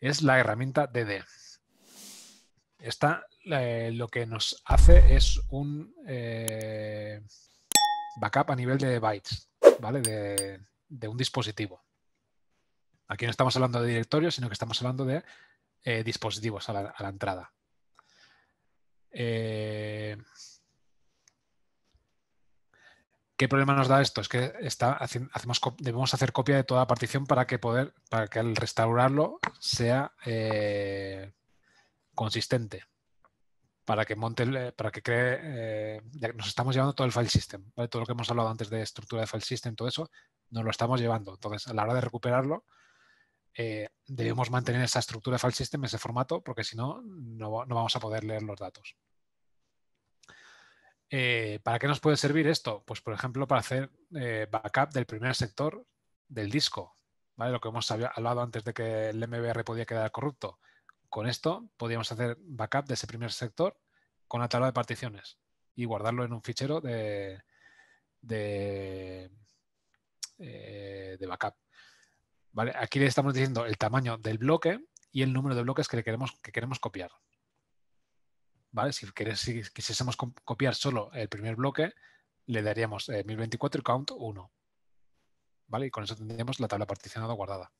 es la herramienta DD. Esta eh, lo que nos hace es un eh, backup a nivel de bytes, ¿vale? De, un dispositivo. Aquí no estamos hablando de directorios, sino que estamos hablando de eh, dispositivos a la entrada. ¿Qué problema nos da esto? Es que hacemos, debemos hacer copia de toda la partición para que, poder, para que al restaurarlo sea eh, consistente. Para que monte, eh, para que cree, eh, nos estamos llevando todo el file system, todo lo que hemos hablado antes de estructura de file system, todo eso, nos lo estamos llevando. Entonces, a la hora de recuperarlo, debemos mantener esa estructura de file system, ese formato, porque si no, no vamos a poder leer los datos. Eh, ¿Para qué nos puede servir esto? Pues, por ejemplo, para hacer eh, backup del primer sector del disco, ¿vale? Lo que hemos hablado antes de que el MBR podía quedar corrupto. Con esto podíamos hacer backup de ese primer sector con la tabla de particiones y guardarlo en un fichero eh, de, backup. ¿Vale? Aquí le estamos diciendo el tamaño del bloque y el número de bloques que, queremos, que queremos copiar. Si, quisiésemos copiar solo el primer bloque, le daríamos 1024 eh, count 1. ¿Vale? Y con eso tendríamos la tabla particionada guardada.